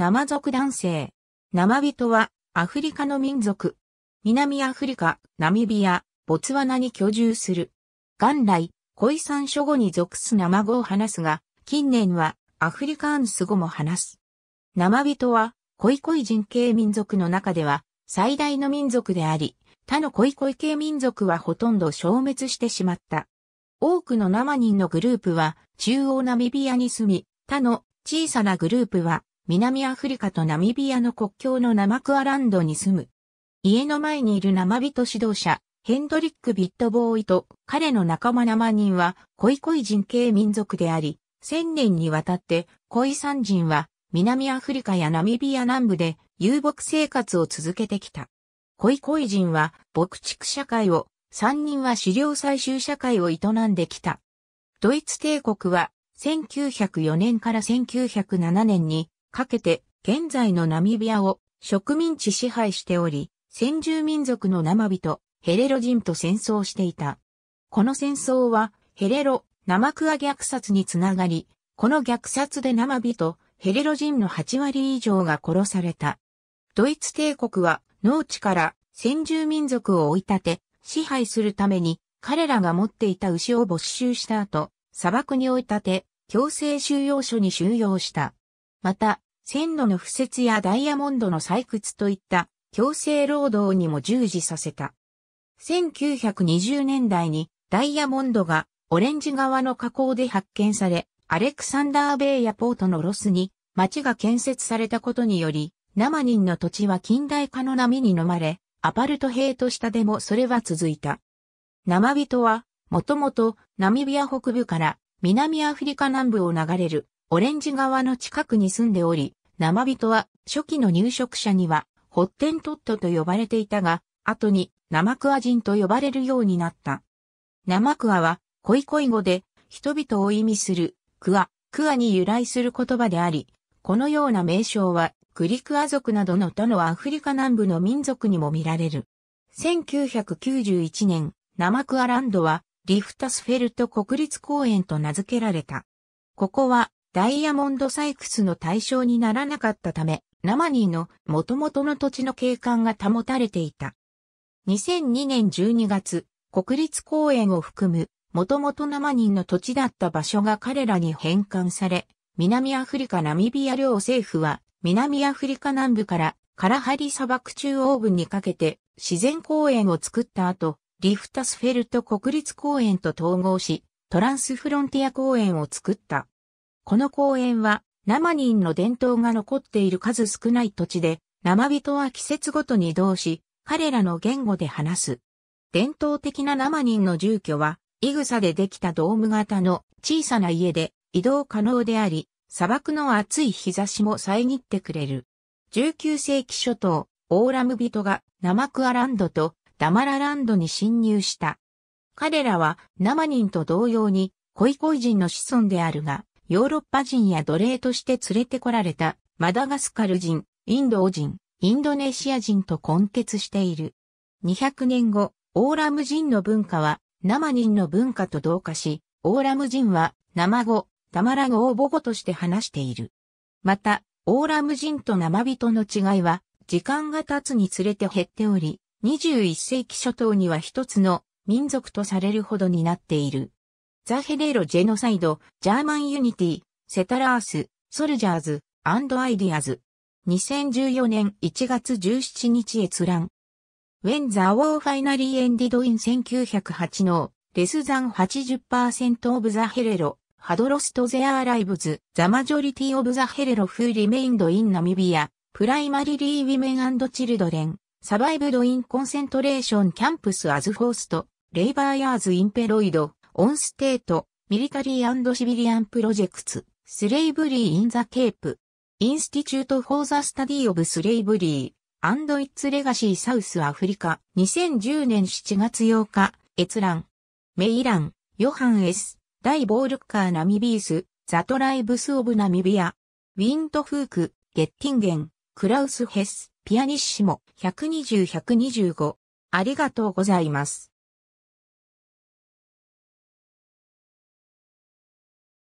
生族男性。生人はアフリカの民族。南アフリカ、ナミビア、ボツワナに居住する。元来、恋山諸語に属す生語を話すが、近年はアフリカンス語も話す。生人は、恋恋人系民族の中では最大の民族であり、他の恋恋系民族はほとんど消滅してしまった。多くの生人のグループは中央ナミビアに住み、他の小さなグループは南アフリカとナミビアの国境のナマクアランドに住む。家の前にいる生人指導者、ヘンドリック・ビットボーイと彼の仲間生人は、コイコイ人系民族であり、千年にわたってコイ山人は南アフリカやナミビア南部で遊牧生活を続けてきた。コイコイ人は牧畜社会を、三人は狩猟採集社会を営んできた。ドイツ帝国は1904年から1907年にかけて現在のナミビアを植民地支配しており、先住民族のナマビとヘレロ人と戦争していた。この戦争はヘレロ、ナマクア虐殺につながり、この虐殺でナマビとヘレロ人の8割以上が殺された。ドイツ帝国は農地から先住民族を追い立て、支配するために彼らが持っていた牛を没収した後、砂漠に追い立て、強制収容所に収容した。また、線路の敷設やダイヤモンドの採掘といった強制労働にも従事させた。1920年代にダイヤモンドがオレンジ側の河口で発見され、アレクサンダーベイやポートのロスに町が建設されたことにより、生人の土地は近代化の波に飲まれ、アパルト兵としたでもそれは続いた。生人は、もともとナミビア北部から南アフリカ南部を流れるオレンジ川の近くに住んでおり、生人は初期の入植者には、ホッテントットと呼ばれていたが、後に生クア人と呼ばれるようになった。生クアは、コイコイ語で、人々を意味する、クア、クアに由来する言葉であり、このような名称は、クリクア族などの他のアフリカ南部の民族にも見られる。1991年、生クアランドは、リフタスフェルト国立公園と名付けられた。ここはダイヤモンド採掘の対象にならなかったため、ナマニーの元々の土地の景観が保たれていた。2002年12月、国立公園を含む元々ナマニーの土地だった場所が彼らに返還され、南アフリカナミビア両政府は南アフリカ南部からカラハリ砂漠中央部にかけて自然公園を作った後、リフタスフェルト国立公園と統合し、トランスフロンティア公園を作った。この公園は、生人の伝統が残っている数少ない土地で、生人は季節ごとに移動し、彼らの言語で話す。伝統的な生人の住居は、イグサでできたドーム型の小さな家で移動可能であり、砂漠の暑い日差しも遮ってくれる。19世紀初頭、オーラム人がナマクアランドとダマラランドに侵入した。彼らは生人と同様に、コイコイ人の子孫であるが、ヨーロッパ人や奴隷として連れてこられたマダガスカル人、インド人、インドネシア人と混血している。200年後、オーラム人の文化は生人の文化と同化し、オーラム人は生語、タマラ語を母語として話している。また、オーラム人と生人の違いは、時間が経つにつれて減っており、21世紀初頭には一つの民族とされるほどになっている。ザ・ヘデーロ・ジェノサイド、ジャーマン・ユニティ、セタラース、ソルジャーズ、アンド・アイディアズ。2014年1月17日閲覧。When the war finally ended in 1908の less than 80% of the Herero had lost their lives, the majority of the Herero who remained in Namibia, primarily women and children, survived in concentration camps as forced laborers y a in Peroid, オンステート、ミリタリーシビリアンプロジェクツ、スレイブリー・イン・ザ・ケープ、インスティチュート・フォー・ザ・スタディ・オブ・スレイブリー、アンド・イッツ・レガシー・サウス・アフリカ、2010年7月8日、閲覧。メイラン、ヨハン・エス、ダイ・ボーカー・ナミビース、ザ・トライブス・オブ・ナミビア、ウィント・フーク、ゲッティンゲン、クラウス・ヘス、ピアニッシモ、120-125。ありがとうございます。